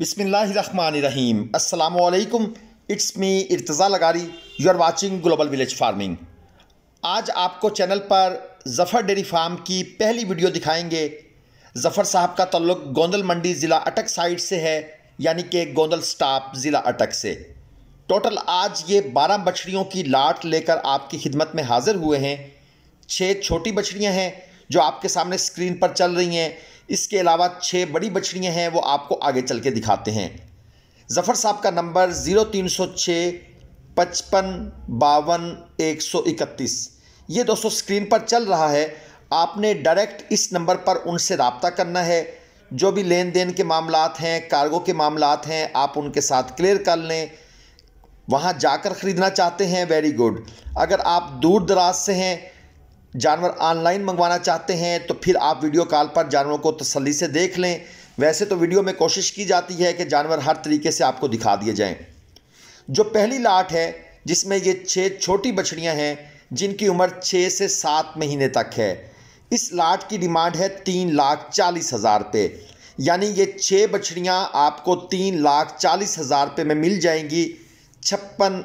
बिसमीम् अल्लाम it's me Irtaza Lagari you are watching global village farming आज आपको चैनल पर जफ़र डेरी फार्म की पहली वीडियो दिखाएंगे जफ़र साहब का तल्लुक गोंदल मंडी ज़िला अटक साइड से है यानी कि गोंदल स्टाप ज़िला अटक से टोटल आज ये बारह बछड़ियों की लाट लेकर आपकी खिदमत में हाज़िर हुए हैं छः छोटी बछड़ियाँ हैं जो आपके सामने स्क्रीन पर चल रही हैं इसके अलावा छः बड़ी बछड़ियाँ हैं वो आपको आगे चल के दिखाते हैं ज़फ़र साहब का नंबर ज़ीरो तीन सौ छः पचपन बावन एक सौ इकतीस ये दोस्तों स्क्रीन पर चल रहा है आपने डायरेक्ट इस नंबर पर उनसे रबता करना है जो भी लेन देन के मामला हैं कार्गो के मामला हैं आप उनके साथ क्लियर कर लें वहाँ जाकर ख़रीदना चाहते हैं वेरी गुड अगर आप दूर दराज से हैं जानवर ऑनलाइन मंगवाना चाहते हैं तो फिर आप वीडियो कॉल पर जानवरों को तसली से देख लें वैसे तो वीडियो में कोशिश की जाती है कि जानवर हर तरीके से आपको दिखा दिए जाएं। जो पहली लाट है जिसमें ये छः छोटी बछड़ियाँ हैं जिनकी उम्र छः से सात महीने तक है इस लाट की डिमांड है तीन लाख चालीस हज़ार रुपये यानी ये छः बछड़ियाँ आपको तीन लाख चालीस हज़ार रुपये में मिल जाएंगी छप्पन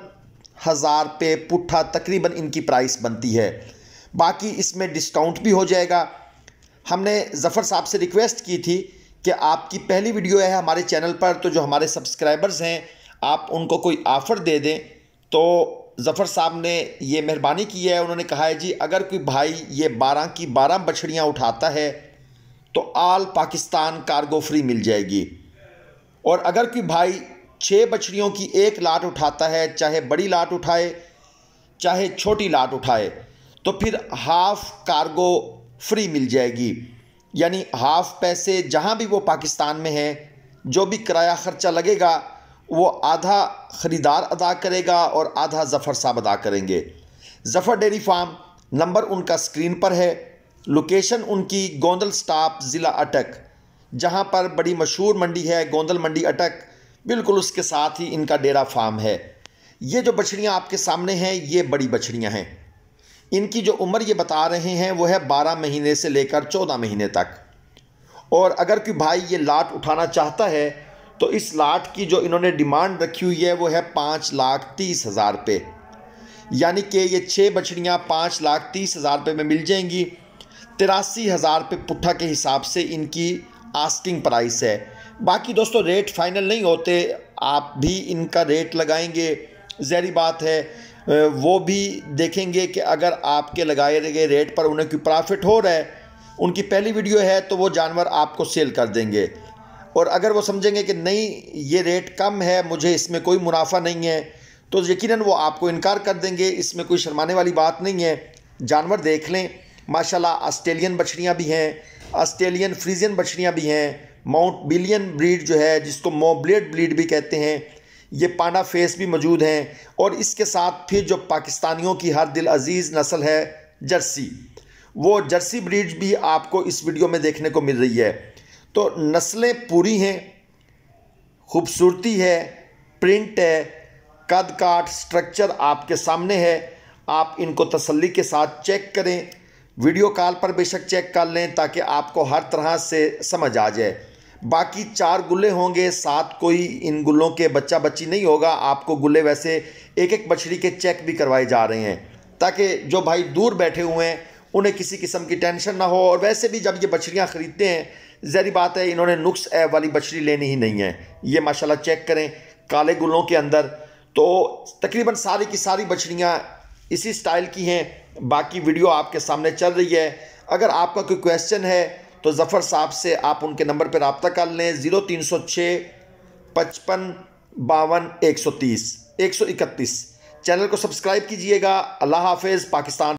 हज़ार रुपये पुट्ठा तकरीबन इनकी प्राइस बनती है बाकी इसमें डिस्काउंट भी हो जाएगा हमने ज़फ़र साहब से रिक्वेस्ट की थी कि आपकी पहली वीडियो है हमारे चैनल पर तो जो हमारे सब्सक्राइबर्स हैं आप उनको कोई ऑफ़र दे दें तो ज़फ़र साहब ने ये मेहरबानी की है उन्होंने कहा है जी अगर कोई भाई ये बारह की बारह बछड़ियाँ उठाता है तो आल पाकिस्तान कार्गो फ्री मिल जाएगी और अगर कोई भाई छः बछड़ियों की एक लाट उठाता है चाहे बड़ी लाट उठाए चाहे छोटी लाट उठाए तो फिर हाफ़ कार्गो फ्री मिल जाएगी यानी हाफ पैसे जहाँ भी वो पाकिस्तान में है जो भी किराया ख़र्चा लगेगा वो आधा ख़रीदार अदा करेगा और आधा जफ़र साहब अदा करेंगे जफ़र डेरी फार्म नंबर उनका स्क्रीन पर है लोकेशन उनकी गोंदल स्टाप ज़िला अटक जहाँ पर बड़ी मशहूर मंडी है गोंदल मंडी अटक बिल्कुल उसके साथ ही इनका डेरा फार्म है ये जो बछड़ियाँ आपके सामने हैं ये बड़ी बछड़ियाँ हैं इनकी जो उम्र ये बता रहे हैं वो है बारह महीने से लेकर चौदह महीने तक और अगर कोई भाई ये लाट उठाना चाहता है तो इस लाट की जो इन्होंने डिमांड रखी हुई है वो है पाँच लाख तीस हज़ार रुपये यानी कि ये छः बछड़ियाँ पाँच लाख तीस हज़ार रुपये में मिल जाएंगी तिरासी हज़ार रुपये पुट्ठा के हिसाब से इनकी आस्किंग प्राइस है बाकी दोस्तों रेट फाइनल नहीं होते आप भी इनका रेट लगाएंगे जहरी बात है वो भी देखेंगे कि अगर आपके लगाए गए रेट पर उन्हें कोई प्रॉफिट हो रहा है उनकी पहली वीडियो है तो वो जानवर आपको सेल कर देंगे और अगर वो समझेंगे कि नहीं ये रेट कम है मुझे इसमें कोई मुनाफा नहीं है तो यकीनन वो आपको इनकार कर देंगे इसमें कोई शर्माने वाली बात नहीं है जानवर देख लें माशाल्लाह ऑस्ट्रेलियन बछड़ियाँ भी हैं ऑस्ट्रेलियन फ्रीजियन बछड़ियाँ भी हैं माउंट बिलियन ब्रीड जो है जिसको मोबलेट ब्रीड भी कहते हैं ये पांडा फेस भी मौजूद हैं और इसके साथ फिर जो पाकिस्तानियों की हर दिल अजीज़ नस्ल है जर्सी वो जर्सी ब्रीड भी आपको इस वीडियो में देखने को मिल रही है तो नस्लें पूरी हैं खूबसूरती है प्रिंट है कद काट स्ट्रक्चर आपके सामने है आप इनको तसल्ली के साथ चेक करें वीडियो कॉल पर बेशक चेक कर लें ताकि आपको हर तरह से समझ आ जाए बाकी चार गुल्ले होंगे सात कोई इन गुल्लों के बच्चा बच्ची नहीं होगा आपको गुल्ले वैसे एक एक बछड़ी के चेक भी करवाए जा रहे हैं ताकि जो भाई दूर बैठे हुए हैं उन्हें किसी किस्म की टेंशन ना हो और वैसे भी जब ये बछड़ियाँ ख़रीदते हैं जहरी बात है इन्होंने नुक्स ऐप वाली बछड़ी लेनी ही नहीं है ये माशाला चेक करें काले गुलों के अंदर तो तकरीबन सारी की सारी बछड़ियाँ इसी स्टाइल की हैं बाकी वीडियो आपके सामने चल रही है अगर आपका कोई क्वेश्चन है तो ज़फ़र साहब से आप उनके नंबर पर रबता कर लें ज़ीरो तीन सौ छः पचपन बावन एक सौ तीस एक सौ इकतीस चैनल को सब्सक्राइब कीजिएगा अल्लाह हाफिज़ पाकिस्तान